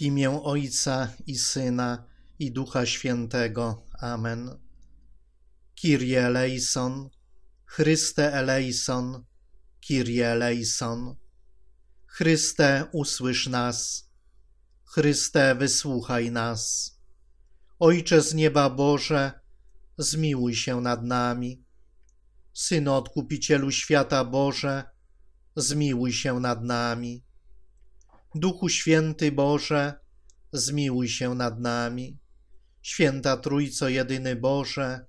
W imię Ojca i Syna i Ducha Świętego. Amen. Kyrie eleison, Chryste eleison, Kyrie eleison. Chryste, usłysz nas. Chryste, wysłuchaj nas. Ojcze z nieba Boże, zmiłuj się nad nami. Synu Odkupicielu Świata Boże, zmiłuj się nad nami. Duchu Święty Boże, zmiłuj się nad nami. Święta Trójco Jedyny Boże,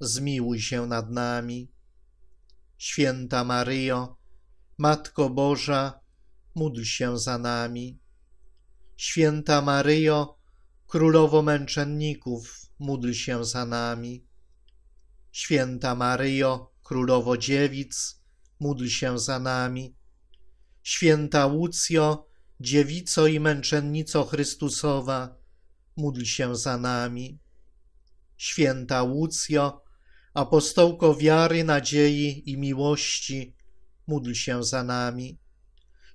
zmiłuj się nad nami. Święta Maryjo, Matko Boża, módl się za nami. Święta Maryjo, Królowo Męczenników, módl się za nami. Święta Maryjo, Królowo Dziewic, módl się za nami. Święta Łucjo, Dziewico i Męczennico Chrystusowa, módl się za nami. Święta Łucjo, apostołko wiary, nadziei i miłości, módl się za nami.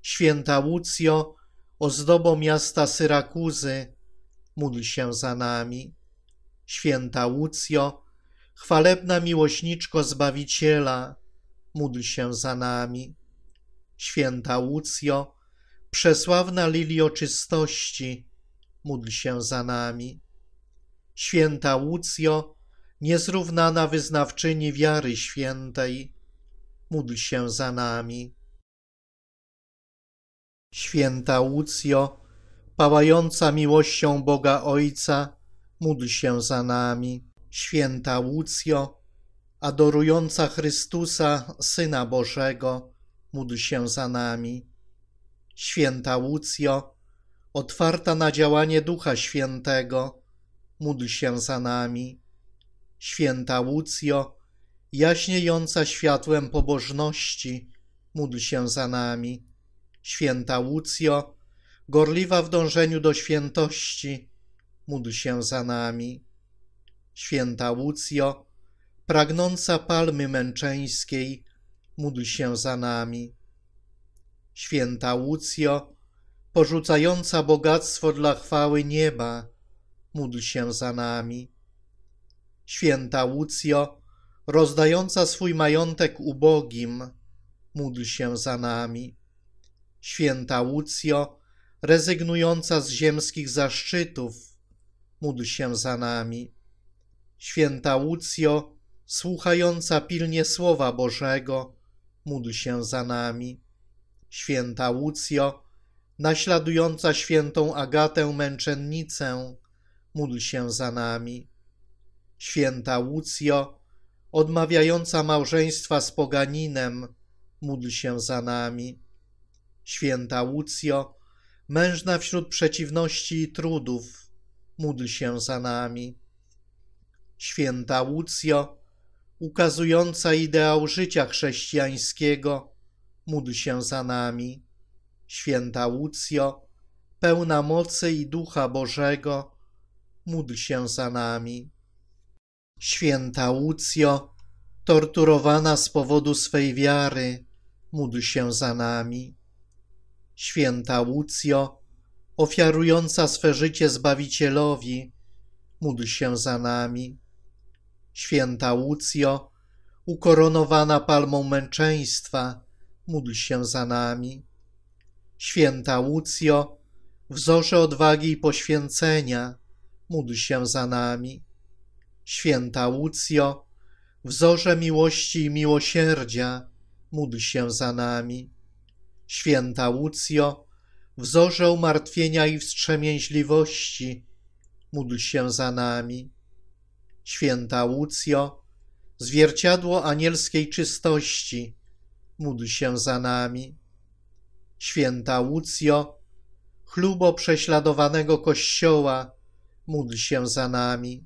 Święta Łucjo, ozdobo miasta Syrakuzy, módl się za nami. Święta Łucjo, chwalebna miłośniczko Zbawiciela, módl się za nami. Święta Łucjo, Przesławna Lilio Czystości, módl się za nami. Święta Łucjo, niezrównana wyznawczyni wiary świętej, módl się za nami. Święta Łucjo, pałająca miłością Boga Ojca, módl się za nami. Święta Łucjo, adorująca Chrystusa, Syna Bożego, módl się za nami święta Łucjo, otwarta na działanie Ducha Świętego, módl się za nami. Święta Łucjo, jaśniejąca światłem pobożności, módl się za nami. Święta Łucjo, gorliwa w dążeniu do świętości, módl się za nami. Święta Łucjo, pragnąca palmy męczeńskiej, módl się za nami święta Łucjo, porzucająca bogactwo dla chwały nieba, módl się za nami. Święta Łucjo, rozdająca swój majątek ubogim, módl się za nami. Święta Łucjo, rezygnująca z ziemskich zaszczytów, módl się za nami. Święta Łucjo, słuchająca pilnie Słowa Bożego, módl się za nami święta Łucjo, naśladująca świętą Agatę męczennicę, módl się za nami. Święta Łucjo, odmawiająca małżeństwa z poganinem, módl się za nami. Święta Łucjo, mężna wśród przeciwności i trudów, módl się za nami. Święta Łucjo, ukazująca ideał życia chrześcijańskiego, módl się za nami. Święta Łucjo, pełna mocy i ducha Bożego, módl się za nami. Święta Łucjo, torturowana z powodu swej wiary, módl się za nami. Święta Łucjo, ofiarująca swe życie Zbawicielowi, módl się za nami. Święta Łucjo, ukoronowana palmą męczeństwa, módl się za nami. Święta Łucjo, wzorze odwagi i poświęcenia, módl się za nami. Święta Łucjo, wzorze miłości i miłosierdzia, módl się za nami. Święta Łucjo, wzorze umartwienia i wstrzemięźliwości, módl się za nami. Święta Łucjo, zwierciadło anielskiej czystości, módl się za nami. Święta Łucjo, chlubo prześladowanego Kościoła, módl się za nami.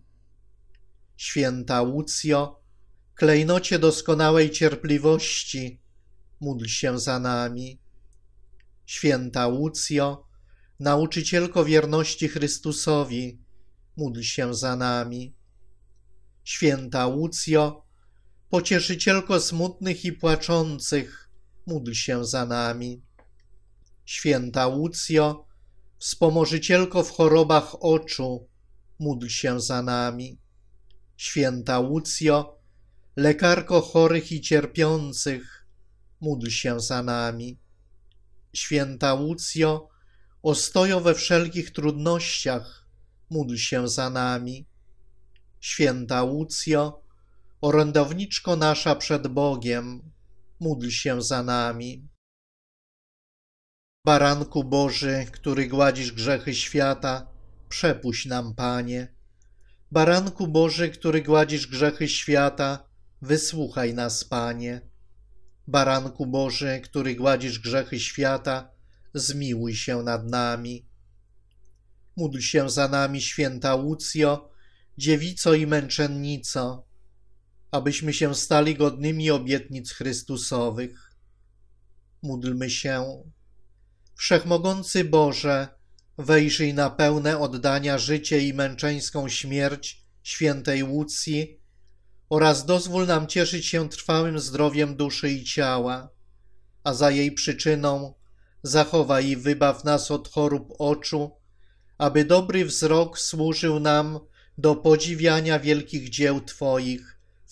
Święta Łucjo, klejnocie doskonałej cierpliwości, módl się za nami. Święta Łucjo, nauczycielko wierności Chrystusowi, módl się za nami. Święta Łucjo, Pocieszycielko smutnych i płaczących, módl się za nami. Święta Łucjo, wspomożycielko w chorobach oczu, módl się za nami. Święta Łucjo, lekarko chorych i cierpiących, módl się za nami. Święta Łucjo, ostojo we wszelkich trudnościach, módl się za nami. Święta Łucjo, orędowniczko nasza przed Bogiem, módl się za nami. Baranku Boży, który gładzisz grzechy świata, przepuść nam, Panie. Baranku Boży, który gładzisz grzechy świata, wysłuchaj nas, Panie. Baranku Boży, który gładzisz grzechy świata, zmiłuj się nad nami. Módl się za nami, święta Łucjo, dziewico i męczennico, abyśmy się stali godnymi obietnic Chrystusowych. Módlmy się. Wszechmogący Boże, wejrzyj na pełne oddania życie i męczeńską śmierć świętej Łucji oraz dozwól nam cieszyć się trwałym zdrowiem duszy i ciała, a za jej przyczyną zachowaj i wybaw nas od chorób oczu, aby dobry wzrok służył nam do podziwiania wielkich dzieł Twoich